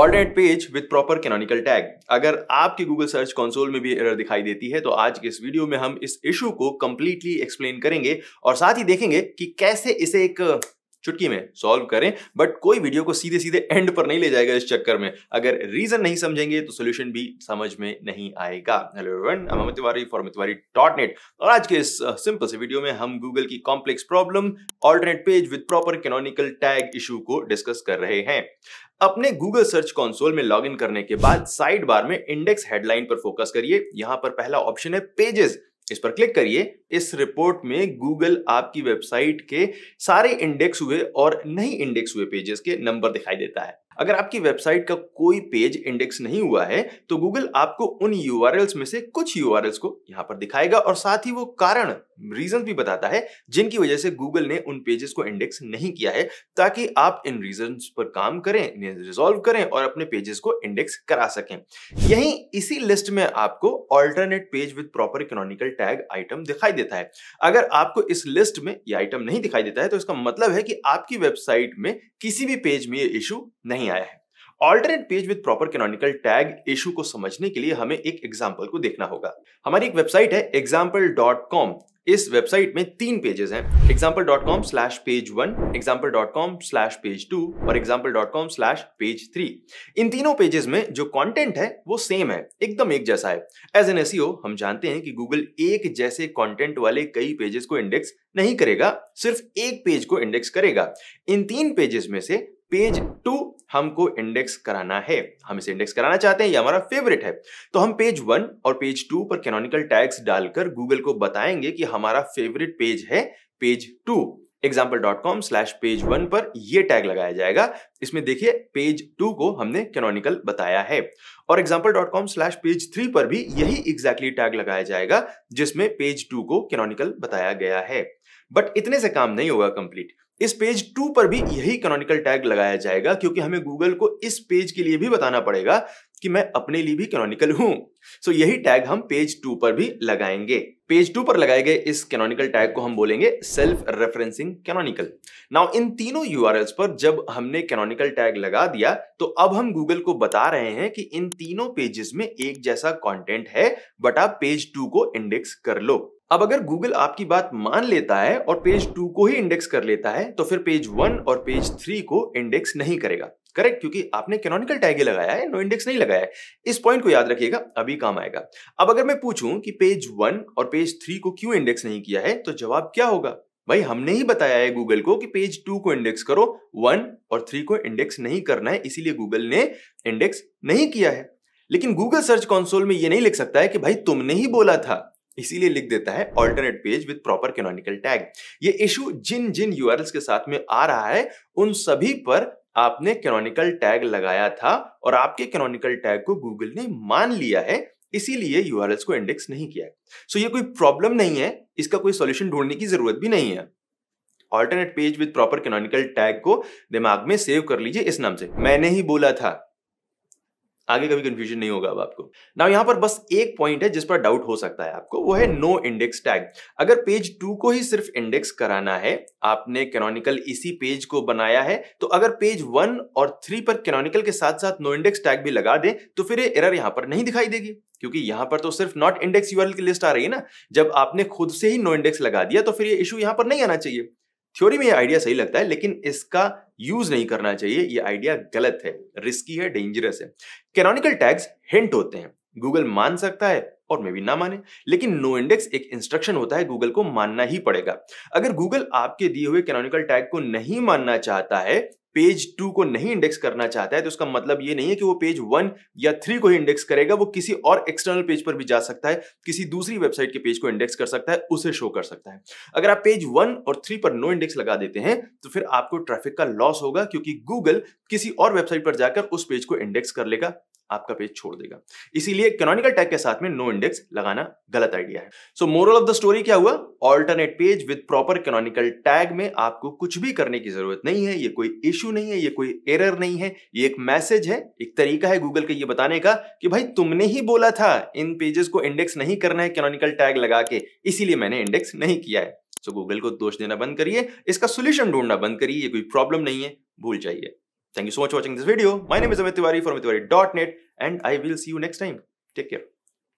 ऑर्डनेट page with proper canonical tag अगर आपके Google search console में भी एरर दिखाई देती है तो आज के इस वीडियो में हम इस इशू को कंप्लीटली एक्सप्लेन करेंगे और साथ ही देखेंगे कि कैसे इसे एक चुटकी में सॉल्व करें बट कोई वीडियो को सीधे सीधे एंड पर नहीं ले जाएगा इस चक्कर में अगर रीजन नहीं समझेंगे तो सोल्यूशन भी समझ में नहीं आएगा hello everyone Amit Tiwari for Amit Tiwari dot net और आज के इस सिंपल uh, से वीडियो में हम गूगल की complex problem alternate page with proper canonical tag issue को डिस्कस कर रहे हैं अपने गूगल सर्च कंसोल में लॉग इन करने के बाद साइड बार में इंडेक्स हेडलाइन पर फोकस करिए यहां पर पहला ऑप्शन है पेजेस इस पर क्लिक करिए इस रिपोर्ट में गूगल आपकी वेबसाइट के सारे इंडेक्स हुए और नहीं इंडेक्स हुए पेजेस के नंबर दिखाई देता है अगर आपकी वेबसाइट का कोई पेज इंडेक्स नहीं हुआ है तो गूगल आपको उन यू में से कुछ यू को यहाँ पर दिखाएगा और साथ ही वो कारण रीजन भी बताता है जिनकी वजह से गूगल ने उन पेजेस को इंडेक्स नहीं किया है ताकि आप इन रीजन पर काम करें इन्हें रिजोल्व करें और अपने पेजेस को इंडेक्स करा सकें यही इसी लिस्ट में आपको alternate page with proper economical tag item दिखाई देता है अगर आपको इस लिस्ट में ये आइटम नहीं दिखाई देता है तो इसका मतलब है कि आपकी वेबसाइट में किसी भी पेज में ये इशू नहीं हाँ। आया है alternate page with proper canonical tag issue को समझने के लिए हमें एक एग्जाम्पल को देखना होगा हमारी एक वेबसाइट है एग्जाम्पल डॉट कॉम इस वेबसाइट में तीन पेजेस हैं example dot com slash page one example dot com slash page two और example dot com slash page three इन तीनों पेजेस में जो कंटेंट है वो सेम है एकदम एक जैसा है एज एन एस हम जानते हैं कि गूगल एक जैसे कंटेंट वाले कई पेजेस को इंडेक्स नहीं करेगा सिर्फ एक पेज को इंडेक्स करेगा इन तीन पेजेस में से पेज टू हमको इंडेक्स कराना है हम इसे इंडेक्स कराना चाहते हैं ये हमारा फेवरेट है तो हम पेज वन और पेज टू पर कैनोनिकल टैग्स डालकर गूगल को बताएंगे कि हमारा फेवरेट पेज है page two example dot com slash page one पर यह टैग लगाया जाएगा इसमें देखिए पेज टू को हमने कैनोनिकल बताया है और example dot com slash page three पर भी यही एग्जैक्टली exactly टैग लगाया जाएगा जिसमें पेज टू को कैनोनिकल बताया गया है बट इतने से काम नहीं होगा कंप्लीट इस पेज टू पर भी यही कैनोनिकल टैग लगाया जाएगा क्योंकि हमें गूगल को इस पेज के लिए भी बताना पड़ेगा कि मैं अपने लिए भी कैनोनिकल हूं सो so, यही टैग हम पेज टू पर भी लगाएंगे पेज टू पर लगाए गए इस कैनोनिकल टैग को हम बोलेंगे सेल्फ रेफरेंसिंग कैनोनिकल नाउ इन तीनों यू पर जब हमने कैनोनिकल टैग लगा दिया तो अब हम गूगल को बता रहे हैं कि इन तीनों पेजेस में एक जैसा कॉन्टेंट है बट आप पेज टू को इंडेक्स कर लो अब अगर गूगल आपकी बात मान लेता है और पेज टू को ही इंडेक्स कर लेता है तो फिर पेज वन और पेज थ्री को इंडेक्स नहीं करेगा करेक्ट क्योंकि आपने कैनोनिकल टैग ही लगाया है नो इंडेक्स नहीं लगाया है इस पॉइंट को याद रखिएगा अभी काम आएगा अब अगर मैं पूछूं कि पेज वन और पेज थ्री को क्यों इंडेक्स नहीं किया है तो जवाब क्या होगा भाई हमने ही बताया है गूगल को कि पेज टू को इंडेक्स करो वन और थ्री को इंडेक्स नहीं करना है इसीलिए गूगल ने इंडेक्स नहीं किया है लेकिन गूगल सर्च कंसोल में यह नहीं लिख सकता है कि भाई तुमने ही बोला था इसीलिए लिख देता है alternate page with proper canonical tag ये इशू जिन जिन यू के साथ में आ रहा है उन सभी पर आपने कैनोनिकल टैग लगाया था और आपके कैनोनिकल टैग को गूगल ने मान लिया है इसीलिए यू को इंडेक्स नहीं किया है सो ये कोई प्रॉब्लम नहीं है इसका कोई सॉल्यूशन ढूंढने की जरूरत भी नहीं है alternate page with proper canonical tag को दिमाग में सेव कर लीजिए इस नाम से मैंने ही बोला था आगे कभी कंफ्यूजन नहीं होगा अब आपको ना यहां पर बस एक पॉइंट है जिस पर डाउट हो सकता है आपको वो है नो इंडेक्स टैग अगर पेज टू को ही सिर्फ इंडेक्स कराना है आपने कैनोनिकल इसी पेज को बनाया है तो अगर पेज वन और थ्री पर कैनोनिकल के साथ साथ नो इंडेक्स टैग भी लगा दें तो फिर ये एरर यहां पर नहीं दिखाई देगी क्योंकि यहां पर तो सिर्फ नॉट इंडेक्स यूआरएल की लिस्ट आ रही है ना जब आपने खुद से ही नो इंडेक्स लगा दिया तो फिर ये इशू यहां पर नहीं आना चाहिए थ्योरी में ये आइडिया सही लगता है लेकिन इसका यूज नहीं करना चाहिए ये आइडिया गलत है रिस्की है डेंजरस है कैनोनिकल टैग्स हिंट होते हैं गूगल मान सकता है और मे भी ना माने लेकिन नो इंडेक्स एक इंस्ट्रक्शन होता है गूगल को मानना ही पड़ेगा अगर गूगल आपके दिए हुए कैनोनिकल टैग को नहीं मानना चाहता है पेज टू को नहीं इंडेक्स करना चाहता है तो उसका मतलब ये नहीं है कि वो पेज वन या थ्री को ही इंडेक्स करेगा वो किसी और एक्सटर्नल पेज पर भी जा सकता है किसी दूसरी वेबसाइट के पेज को इंडेक्स कर सकता है उसे शो कर सकता है अगर आप पेज वन और थ्री पर नो इंडेक्स लगा देते हैं तो फिर आपको ट्रैफिक का लॉस होगा क्योंकि गूगल किसी और वेबसाइट पर जाकर उस पेज को इंडेक्स कर लेगा आपका पेज छोड़ देगा इसीलिए कैनोनिकल टैग के साथ में नो इंडेक्स लगाना गलत आइडिया है so moral of the story क्या हुआ alternate page with proper canonical tag में आपको कुछ भी करने की जरूरत नहीं है ये कोई इश्यू नहीं है ये कोई एरर नहीं है ये एक मैसेज है एक तरीका है गूगल के ये बताने का कि भाई तुमने ही बोला था इन पेजेस को इंडेक्स नहीं करना है कैनोनिकल टैग लगा के इसीलिए मैंने इंडेक्स नहीं किया है सो so, गूगल को दोष देना बंद करिए इसका सोल्यूशन ढूंढना बंद करिए ये कोई प्रॉब्लम नहीं है भूल जाइए Thank you so much for watching this video. My name is Amit Tiwari from Tiwari.net and I will see you next time. Take care.